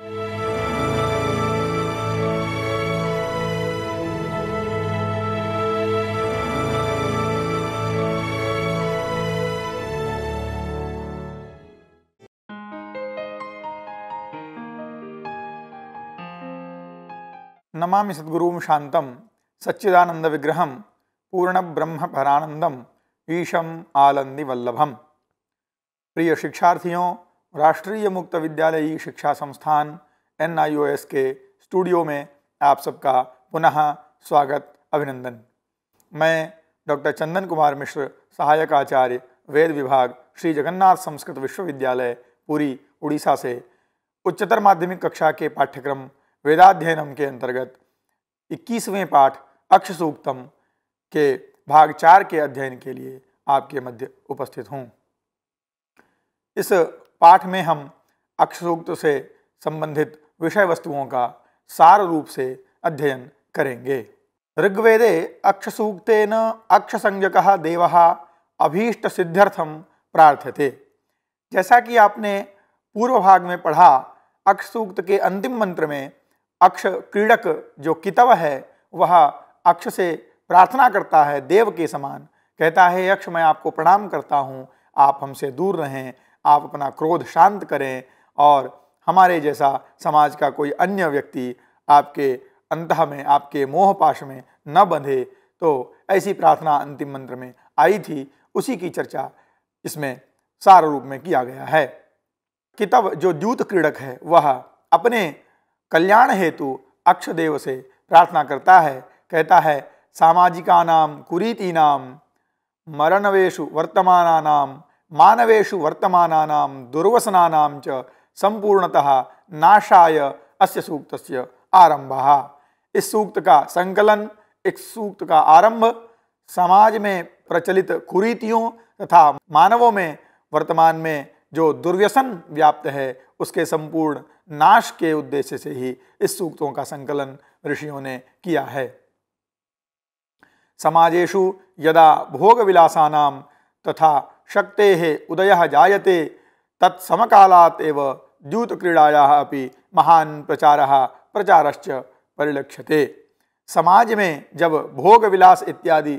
नमा सच्चिदानंद विग्रह पूर्ण ब्रह्म परानंदम ईशम आलंदी वल्लभम प्रिय शिक्षार्थियों राष्ट्रीय मुक्त विद्यालयी शिक्षा संस्थान एन के स्टूडियो में आप सबका पुनः स्वागत अभिनंदन मैं डॉक्टर चंदन कुमार मिश्र सहायक आचार्य वेद विभाग श्री जगन्नाथ संस्कृत विश्वविद्यालय पूरी उड़ीसा से उच्चतर माध्यमिक कक्षा के पाठ्यक्रम वेदाध्ययनम के अंतर्गत 21वें पाठ अक्ष सूक्तम के भाग चार के अध्ययन के लिए आपके मध्य उपस्थित हूँ इस पाठ में हम अक्षसूक्त से संबंधित विषय वस्तुओं का सार रूप से अध्ययन करेंगे ऋग्वेदे अक्षसूक्तेन अक्षसंजक देव अभीष्ट सिद्ध्यर्थम प्रार्थ्यते जैसा कि आपने पूर्व भाग में पढ़ा अक्षसूक्त के अंतिम मंत्र में अक्ष क्रीडक जो कितव है वह अक्ष से प्रार्थना करता है देव के समान कहता है यक्ष मैं आपको प्रणाम करता हूँ आप हमसे दूर रहें आप अपना क्रोध शांत करें और हमारे जैसा समाज का कोई अन्य व्यक्ति आपके अंत में आपके मोहपाश में न बंधे तो ऐसी प्रार्थना अंतिम मंत्र में आई थी उसी की चर्चा इसमें सार रूप में किया गया है कि तब जो द्यूत क्रीड़क है वह अपने कल्याण हेतु अक्षदेव से प्रार्थना करता है कहता है नाम कुरीतीनाम मरणवेशु नाम मानवेशु वर्तमानानां दुर्वसनानां च संपूर्णतः नाशाय अस्य सूक्तस्य आरंभः इस सूक्त का संकलन इस सूक्त का आरंभ समाज में प्रचलित कुरीतियों तथा मानवों में वर्तमान में जो दुर्व्यसन व्याप्त है उसके संपूर्ण नाश के उद्देश्य से ही इस सूक्तों का संकलन ऋषियों ने किया है समाजेशु यदा भोग विलासानाम तथा शक्ते उदय जायते तत्समकालाव द्यूतक्रीड़ाया अभी महान प्रचार प्रचारश्च परिलक्षते समाज में जब भोग विलास इत्यादि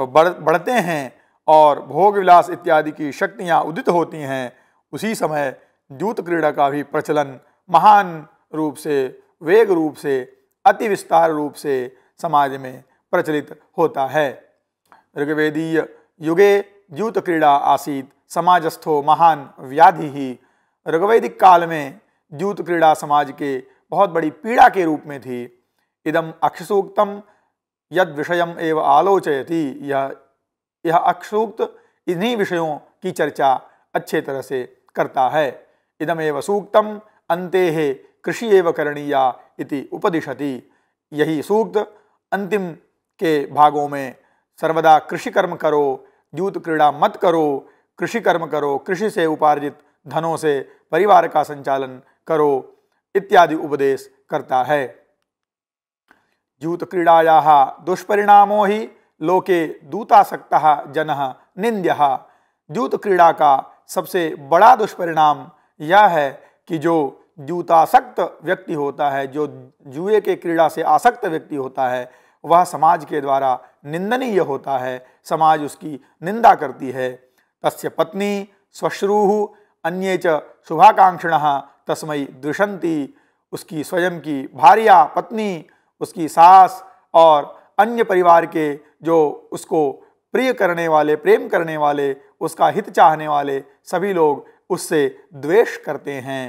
बढ़ बढ़ते हैं और भोग विलास इत्यादि की शक्तियाँ उदित होती हैं उसी समय द्यूत क्रीड़ा का भी प्रचलन महान रूप से वेग रूप से अति विस्तार रूप से समाज में प्रचलित होता है ऋग्वेदीय युगे द्यूतक्रीडा आसीत समाजस्थो महान व्याधि ही ऋग्वैदिक काल में द्यूत क्रीड़ा समाज के बहुत बड़ी पीड़ा के रूप में थी इदम अक्षसूक्तम यद विषयम एव आलोचयती यह यह अक्षसूक्त इन्हीं विषयों की चर्चा अच्छे तरह से करता है इदम एव सूक्तम अंते है कृषि एव करणीया इति उपदिशति यही सूक्त अंतिम के भागों में सर्वदा कृषि कर्म करो जूत क्रीड़ा मत करो कृषि कर्म करो कृषि से उपार्जित धनों से परिवार का संचालन करो इत्यादि उपदेश करता है जूत क्रीड़ाया दुष्परिणामो ही लोके दूतासक्त जन निंद्य द्यूत क्रीड़ा का सबसे बड़ा दुष्परिणाम यह है कि जो दूतासक्त व्यक्ति होता है जो जुए के क्रीड़ा से आसक्त व्यक्ति होता है वह समाज के द्वारा निंदनीय होता है समाज उसकी निंदा करती है तस्य पत्नी स्वश्रूः अन्य च शुभाकांक्षिण तस्मयी दृशंती उसकी स्वयं की भारिया पत्नी उसकी सास और अन्य परिवार के जो उसको प्रिय करने वाले प्रेम करने वाले उसका हित चाहने वाले सभी लोग उससे द्वेष करते हैं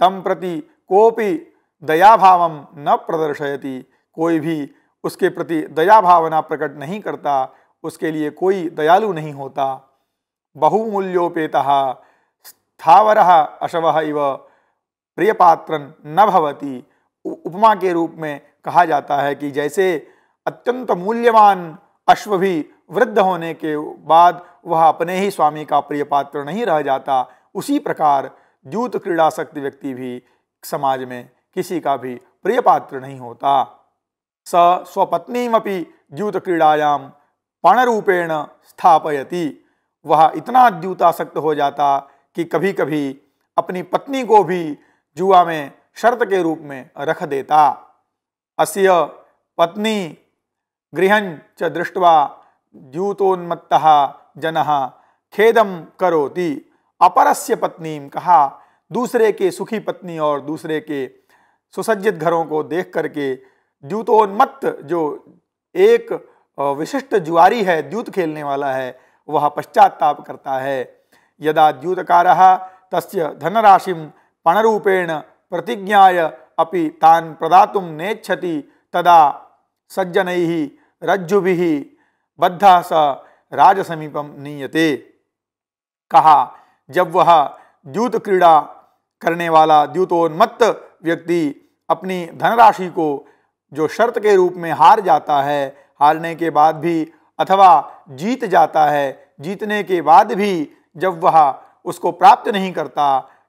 तम प्रति कोपि दयाभाव न प्रदर्शयति कोई भी उसके प्रति दया भावना प्रकट नहीं करता उसके लिए कोई दयालु नहीं होता बहुमूल्योपेत स्थावर अशव इव प्रियपात्र न भवती उपमा के रूप में कहा जाता है कि जैसे अत्यंत मूल्यवान अश्व भी वृद्ध होने के बाद वह अपने ही स्वामी का प्रिय पात्र नहीं रह जाता उसी प्रकार द्यूत क्रीड़ाशक्ति व्यक्ति भी समाज में किसी का भी प्रिय पात्र नहीं होता स स्वपत्नीमपि द्यूतक्रीड़ायां पणरूपेण स्थापयती वह इतना द्यूतासक्त हो जाता कि कभी कभी अपनी पत्नी को भी जुआ में शर्त के रूप में रख देता अस्य पत्नी गृहं च दृष्ट्वा द्यूतोन्मत्तः जनः खेदम करोति अपरस्य पत्नीम कहा दूसरे के सुखी पत्नी और दूसरे के सुसज्जित घरों को देख करके द्यूतोन्मत्त जो एक विशिष्ट जुआरी है द्यूत खेलने वाला है वह पश्चाताप करता है यदा द्यूतकार तस्य धनराशि पणरूपेण प्रतिज्ञा अपि तान प्रदातुम नेच्छति तदा सज्जन रज्जु बद्ध स राजसमीपम नीयते कहा जब वह द्यूत क्रीड़ा करने वाला द्यूतोन्मत्त व्यक्ति अपनी धनराशि को जो शर्त के रूप में हार जाता है हारने के बाद भी अथवा जीत जाता है जीतने के बाद भी जब वह उसको प्राप्त नहीं करता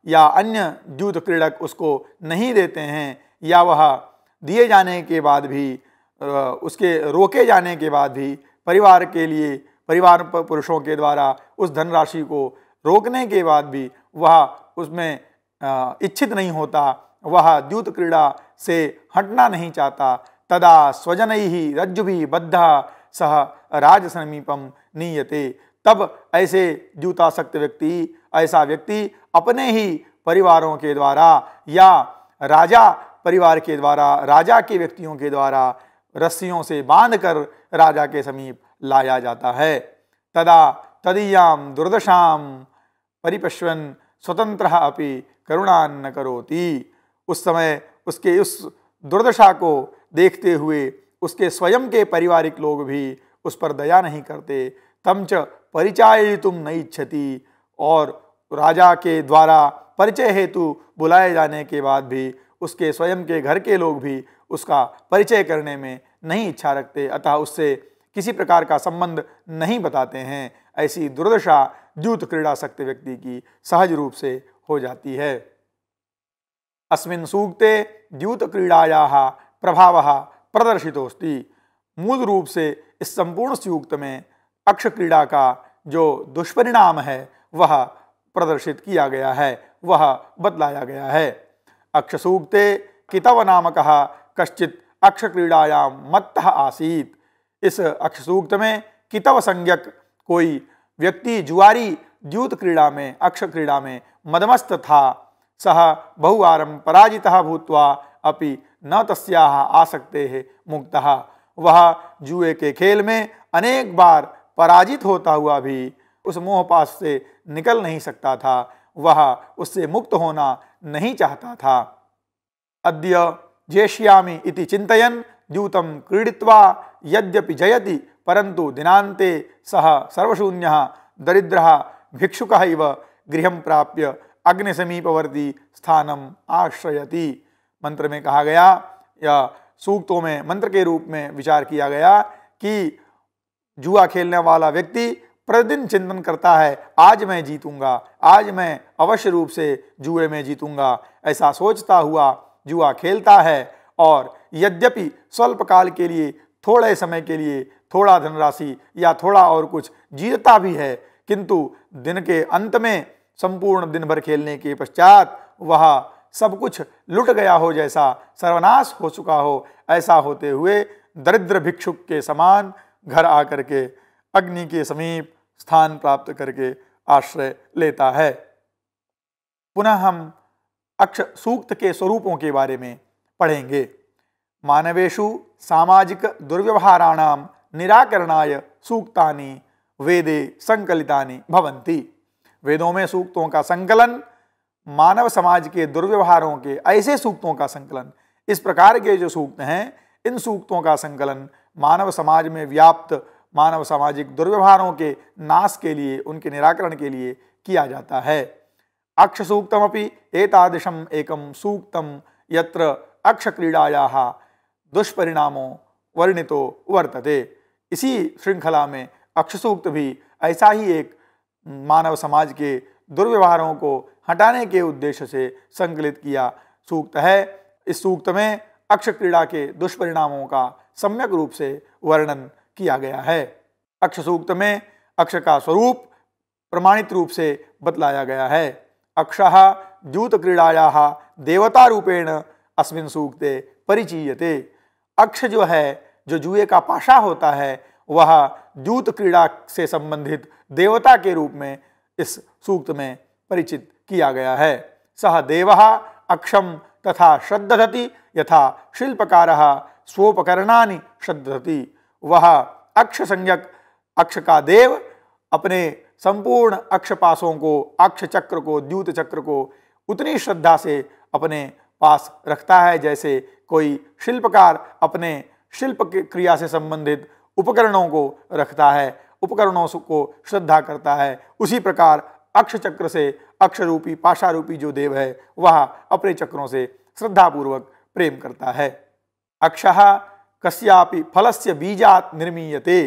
या अन्य युद्ध क्रीड़क उसको नहीं देते हैं या वह दिए जाने के बाद भी उसके रोके जाने के बाद भी परिवार के लिए परिवार पुरुषों के द्वारा उस धनराशि को रोकने के बाद भी वह उसमें इच्छित नहीं होता वह द्यूत क्रीड़ा से हटना नहीं चाहता तदा स्वजन ही रज्जु भी बद्ध सह राज समीपम नीयते तब ऐसे द्यूतासक्त व्यक्ति ऐसा व्यक्ति अपने ही परिवारों के द्वारा या राजा परिवार के द्वारा राजा के व्यक्तियों के द्वारा रस्सियों से बांध कर राजा के समीप लाया जाता है तदा तदीयाम दुर्दशा परिपश्वन स्वतंत्र करुणा न करोती उस समय उसके उस दुर्दशा को देखते हुए उसके स्वयं के पारिवारिक लोग भी उस पर दया नहीं करते तम च तुम नहीं इच्छति और राजा के द्वारा परिचय हेतु बुलाए जाने के बाद भी उसके स्वयं के घर के लोग भी उसका परिचय करने में नहीं इच्छा रखते अतः उससे किसी प्रकार का संबंध नहीं बताते हैं ऐसी दुर्दशा द्यूत क्रीड़ा शक्ति व्यक्ति की सहज रूप से हो जाती है अस्मिन् सूक्ते द्यूतक्रीड़ाया प्रभाव प्रदर्शितोस्ति मूल रूप से इस संपूर्ण सूक्त में अक्ष क्रीड़ा का जो दुष्परिणाम है वह प्रदर्शित किया गया है वह बतलाया गया है अक्ष सूक्ते कितव नामक कश्चित अक्ष क्रीड़ाया मत्त आसीत इस अक्ष सूक्त में कितव संज्ञक कोई व्यक्ति जुआरी द्यूत क्रीड़ा में अक्ष क्रीड़ा में मदमस्त था सह बहुवार पराजितः भूत्वा अभी न तस्याह आसक्ते मुक्त वह जुए के खेल में अनेक बार पराजित होता हुआ भी उस मोहपास से निकल नहीं सकता था वह उससे मुक्त होना नहीं चाहता था अद्य इति चिंतन द्यूतम क्रीड़ा यद्यपि जयति परंतु दिनान्ते सह सर्वशून्य दरिद्र भिक्षुक इव गृह प्राप्य अग्नि समीपवर्ती स्थानम आश्रयति मंत्र में कहा गया या सूक्तों में मंत्र के रूप में विचार किया गया कि जुआ खेलने वाला व्यक्ति प्रतिदिन चिंतन करता है आज मैं जीतूंगा आज मैं अवश्य रूप से जुए में जीतूंगा ऐसा सोचता हुआ जुआ खेलता है और यद्यपि स्वल्प काल के लिए थोड़े समय के लिए थोड़ा धनराशि या थोड़ा और कुछ जीतता भी है किंतु दिन के अंत में संपूर्ण दिन भर खेलने के पश्चात वह सब कुछ लुट गया हो जैसा सर्वनाश हो चुका हो ऐसा होते हुए दरिद्र भिक्षुक के समान घर आकर के अग्नि के समीप स्थान प्राप्त करके आश्रय लेता है पुनः हम अक्ष सूक्त के स्वरूपों के बारे में पढ़ेंगे मानवेशु सामाजिक दुर्व्यवहाराणाम निराकरणाय सूक्तानि वेदे संकलितानि भवन्ति वेदों में सूक्तों का संकलन मानव समाज के दुर्व्यवहारों के ऐसे सूक्तों का संकलन इस प्रकार के जो सूक्त हैं इन सूक्तों का संकलन मानव समाज में व्याप्त मानव सामाजिक दुर्व्यवहारों के नाश के लिए उनके निराकरण के लिए किया जाता है अक्ष सूक्तमपि एतादृशम एकम सूक्तम यत्र अक्ष क्रीड़ाया दुष्परिणामों वर्णितो वर्तते इसी श्रृंखला में अक्षसूक्त भी ऐसा ही एक मानव समाज के दुर्व्यवहारों को हटाने के उद्देश्य से संकलित किया सूक्त है इस सूक्त में अक्ष क्रीड़ा के दुष्परिणामों का सम्यक रूप से वर्णन किया गया है अक्ष सूक्त में अक्ष का स्वरूप प्रमाणित रूप से बतलाया गया है अक्ष द्यूत क्रीड़ाया देवता रूपेण अस्विन सूक्ते परिचीयते अक्ष जो है जो जुए का पाशा होता है वह जूत क्रीड़ा से संबंधित देवता के रूप में इस सूक्त में परिचित किया गया है सह देव अक्षम तथा श्रद्धति यथा शिल्पकार स्वोपकरणा श्रद्धति वह अक्ष संज्ञक अक्ष का देव अपने संपूर्ण अक्षपासों को अक्ष चक्र को द्यूत चक्र को उतनी श्रद्धा से अपने पास रखता है जैसे कोई शिल्पकार अपने शिल्प क्रिया से संबंधित उपकरणों को रखता है उपकरणों को श्रद्धा करता है उसी प्रकार अक्ष चक्र से अक्षरूपी पाशारूपी जो देव है वह अपने चक्रों से श्रद्धापूर्वक प्रेम करता है अक्ष कस्यापि फलस्य बीजात निर्मीयते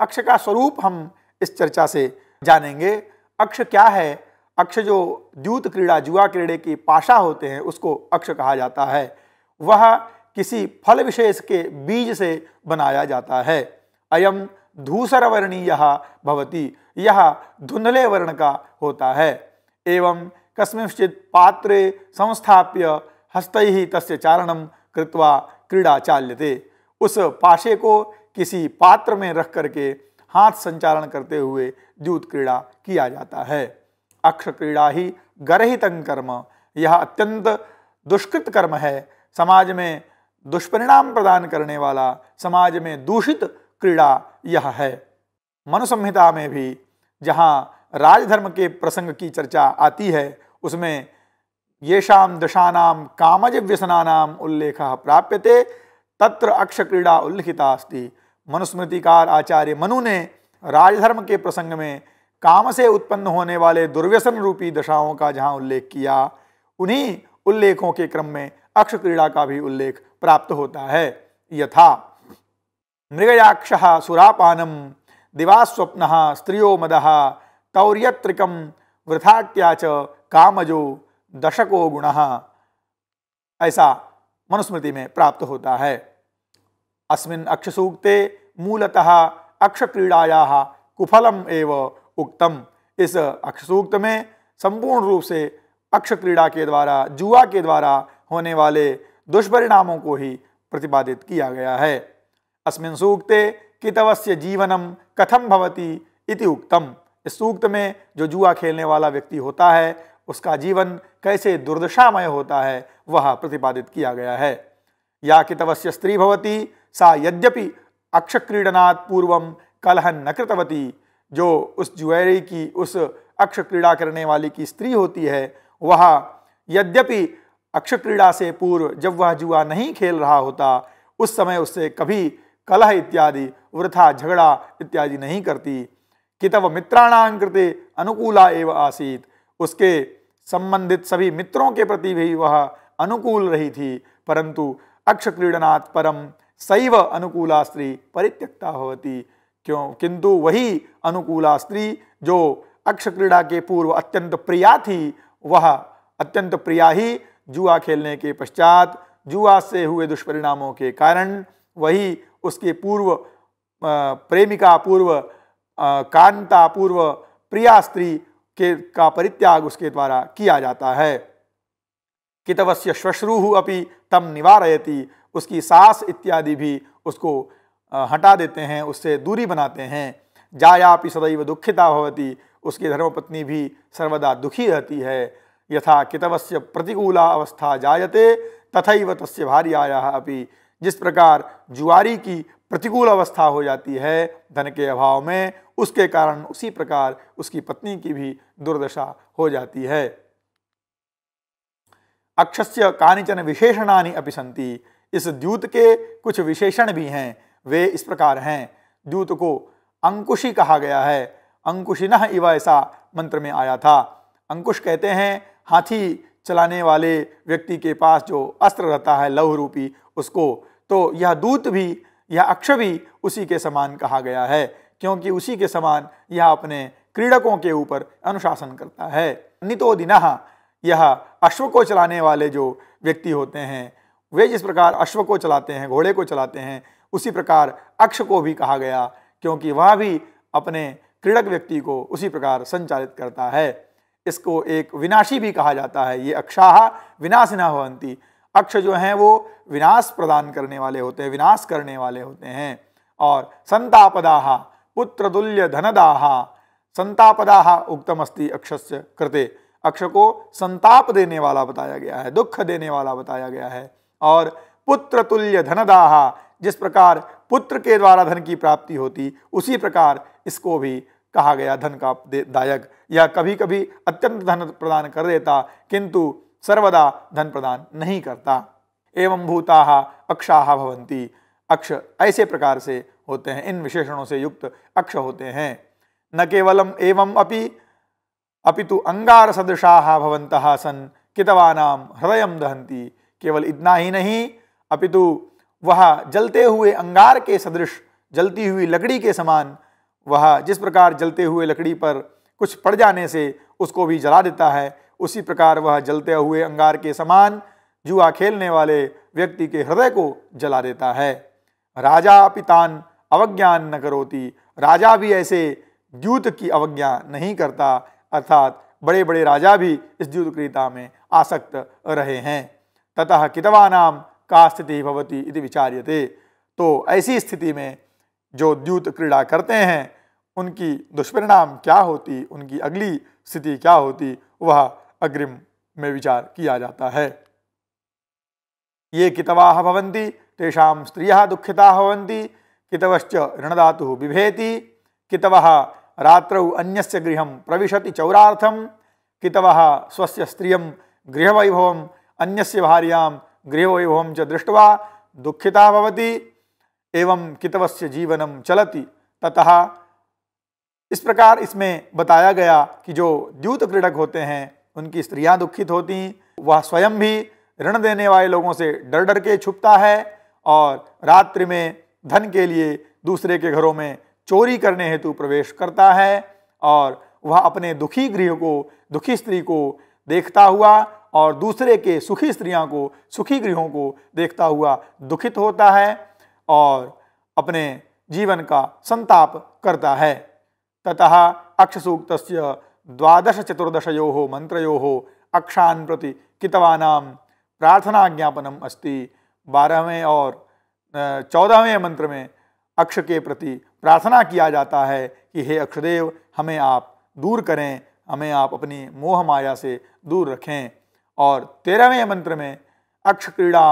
अक्ष का स्वरूप हम इस चर्चा से जानेंगे अक्ष क्या है अक्ष जो द्यूत क्रीड़ा जुआ क्रीड़े की पाशा होते हैं उसको अक्ष कहा जाता है वह किसी फल विशेष के बीज से बनाया जाता है अयम धूसर वर्णीय भवती यह धुंधले वर्ण का होता है एवं कस्मिंश्चित् पात्रे संस्थाप्य हस्त ही तस्य चारणम कृत्वा क्रीड़ा चाल्यते उस पाशे को किसी पात्र में रख करके हाथ संचालन करते हुए द्यूत क्रीड़ा किया जाता है अक्ष क्रीड़ा ही गर्हित कर्म यह अत्यंत दुष्कृत कर्म है समाज में दुष्परिणाम प्रदान करने वाला समाज में दूषित क्रीड़ा यह है मनुसंहिता में भी जहाँ राजधर्म के प्रसंग की चर्चा आती है उसमें येषाम दशानाम कामज व्यसनानाम उल्लेख प्राप्यते तत्र अक्ष क्रीड़ा उल्लिखिता अस्ति मनुस्मृतिकार आचार्य मनु ने राजधर्म के प्रसंग में काम से उत्पन्न होने वाले दुर्व्यसन रूपी दशाओं का जहाँ उल्लेख किया उन्हीं उल्लेखों के क्रम में अक्ष क्रीड़ा का भी उल्लेख प्राप्त होता है यथा मृगयाक्ष सुरापानम दिवास्वप्न स्त्रियो मद तौर्यत्रिक वृथाक्या च कामजो दशको गुण ऐसा मनुस्मृति में प्राप्त होता है अस्मिन् अक्षसूक्ते मूलतः अक्षक्रीड़ाया कुफलम एव उक्तम इस अक्षसूक्त में संपूर्ण रूप से अक्षक्रीड़ा के द्वारा जुआ के द्वारा होने वाले दुष्परिणामों को ही प्रतिपादित किया गया है अस्मिन् सूक्ते कितवस्य जीवनम कथम भवती इति उक्तम इस सूक्त में जो जुआ खेलने वाला व्यक्ति होता है उसका जीवन कैसे दुर्दशामय होता है वह प्रतिपादित किया गया है या कितवस्य स्त्री भवती सा यद्यपि अक्षक्रीडनात् पूर्व कलहन न कृतवती जो उस जुएरी की उस अक्ष क्रीड़ा करने वाली की स्त्री होती है वह यद्यपि अक्षक्रीड़ा से पूर्व जब वह जुआ नहीं खेल रहा होता उस समय उससे कभी कलह इत्यादि वृथा झगड़ा इत्यादि नहीं करती कि तब मित्राणाम कृते अनुकूला एवं आसीत उसके संबंधित सभी मित्रों के प्रति भी वह अनुकूल रही थी परंतु अक्ष क्रीडनात् परम सैव अनुकूला स्त्री परित्यक्ता होती क्यों किंतु वही अनुकूला स्त्री जो अक्ष क्रीड़ा के पूर्व अत्यंत प्रिया थी वह अत्यंत प्रिया ही जुआ खेलने के पश्चात जुआ से हुए दुष्परिणामों के कारण वही उसके पूर्व प्रेमिका पूर्व कांता पूर्व प्रिया स्त्री के का परित्याग उसके द्वारा किया जाता है कितवस्य श्वश्रुहु अपनी तम निवारयती उसकी सास इत्यादि भी उसको हटा देते हैं उससे दूरी बनाते हैं जायापि सदैव दुखिता भवती उसकी धर्मपत्नी भी सर्वदा दुखी रहती है यथा कितवस्य प्रतिकूला अवस्था जायते तथा तस्य भार्यायाः अपि जिस प्रकार जुआरी की प्रतिकूल अवस्था हो जाती है धन के अभाव में उसके कारण उसी प्रकार उसकी पत्नी की भी दुर्दशा हो जाती है अक्षस्य कानिचन विशेषणानि अपि सन्ति इस द्यूत के कुछ विशेषण भी हैं वे इस प्रकार हैं द्यूत को अंकुशी कहा गया है अंकुशिन इव ऐसा मंत्र में आया था अंकुश कहते हैं हाथी चलाने वाले व्यक्ति के पास जो अस्त्र रहता है लौह रूपी उसको तो यह दूत भी यह अक्ष भी उसी के समान कहा गया है क्योंकि उसी के समान यह अपने क्रीडकों के ऊपर अनुशासन करता है नितो दिना यह अश्व को चलाने वाले जो व्यक्ति होते हैं वे जिस प्रकार अश्व को चलाते हैं घोड़े को चलाते हैं उसी प्रकार अक्ष को भी कहा गया क्योंकि वह भी अपने क्रीड़क व्यक्ति को उसी प्रकार संचालित करता है इसको एक विनाशी भी कहा जाता है ये अक्षा विनाश न होती अक्ष जो हैं वो विनाश प्रदान करने वाले होते हैं विनाश करने वाले होते हैं और पुत्र पुत्रदुल्य धनदाहा संतापदाह उक्तम अस्थि अक्षस्य कृते अक्ष को संताप देने वाला बताया गया है दुख देने वाला बताया गया है और पुत्र तुल्य धनदाहा जिस प्रकार पुत्र के द्वारा धन की प्राप्ति होती उसी प्रकार इसको भी कहा गया धन का दायक या कभी कभी अत्यंत धन प्रदान कर देता किंतु सर्वदा धन प्रदान नहीं करता एवं भूता अक्षा भवंती अक्ष ऐसे प्रकार से होते हैं इन विशेषणों से युक्त अक्ष होते हैं न केवलम एवं अपि अपितु अंगार सदृशा भवंत सन कितवानाम हृदय दहंती केवल इतना ही नहीं अपितु वह जलते हुए अंगार के सदृश जलती हुई लकड़ी के समान वह जिस प्रकार जलते हुए लकड़ी पर कुछ पड़ जाने से उसको भी जला देता है उसी प्रकार वह जलते हुए अंगार के समान जुआ खेलने वाले व्यक्ति के हृदय को जला देता है राजा पितान अवज्ञान न करोती राजा भी ऐसे द्यूत की अवज्ञा नहीं करता अर्थात बड़े बड़े राजा भी इस द्यूतक्रियता में आसक्त रहे हैं ततः नाम का स्थिति भवती इति विचार्यते तो ऐसी स्थिति में जो द्यूत क्रीड़ा करते हैं उनकी दुष्परिणाम क्या होती उनकी अगली स्थिति क्या होती वह अग्रिम में विचार किया जाता है ये कितवा तेषा स्त्रिय दुखिता कितवश्च ऋणदा बिभेति कितव रात्रौ अन्यस्य गृह प्रविशति चौराथम कितव स्वस्य स्त्रिय गृहवैभव अन्यस्य भार्यां गृहवैभव च दृष्ट्वा दुखिता एवं कितवस्य जीवनं चलति ततः इस प्रकार इसमें बताया गया कि जो द्यूत क्रीडक होते हैं उनकी स्त्रियां दुखित होती वह स्वयं भी ऋण देने वाले लोगों से डर डर के छुपता है और रात्रि में धन के लिए दूसरे के घरों में चोरी करने हेतु प्रवेश करता है और वह अपने दुखी गृह को दुखी स्त्री को देखता हुआ और दूसरे के सुखी स्त्रियां को सुखी गृहों को देखता हुआ दुखित होता है और अपने जीवन का संताप करता है ततः अक्षसूक्त द्वादश चतुर्दशो मंत्रो अक्षा प्रति प्रार्थना ज्ञापनम अस्ति बारहवें और चौदहवें मंत्र में अक्ष के प्रति प्रार्थना किया जाता है कि हे अक्षदेव हमें आप दूर करें हमें आप अपनी मोह माया से दूर रखें और तेरहवें मंत्र में अक्ष क्रीड़ा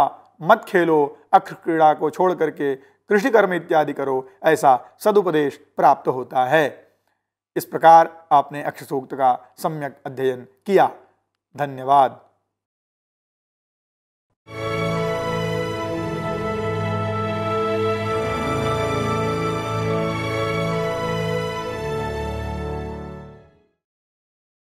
मत खेलो अक्ष क्रीड़ा को छोड़ करके कृषि कर्म इत्यादि करो ऐसा सदुपदेश प्राप्त होता है इस प्रकार आपने अक्षसूक्त का सम्यक अध्ययन किया धन्यवाद